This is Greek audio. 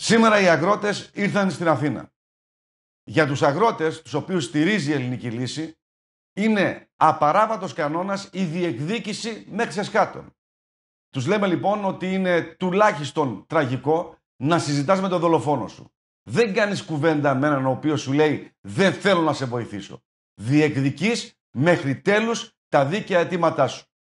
Σήμερα οι αγρότες ήρθαν στην Αθήνα. Για τους αγρότες, τους οποίους στηρίζει η ελληνική λύση, είναι απαράβατος κανόνας η διεκδίκηση μέχρι ξεσκάτων. Τους λέμε λοιπόν ότι είναι τουλάχιστον τραγικό να συζητάς με τον δολοφόνο σου. Δεν κάνεις κουβέντα με έναν ο οποίος σου λέει «Δεν θέλω να σε βοηθήσω». Διεκδικείς μέχρι τέλους τα δίκαια αιτήματά σου.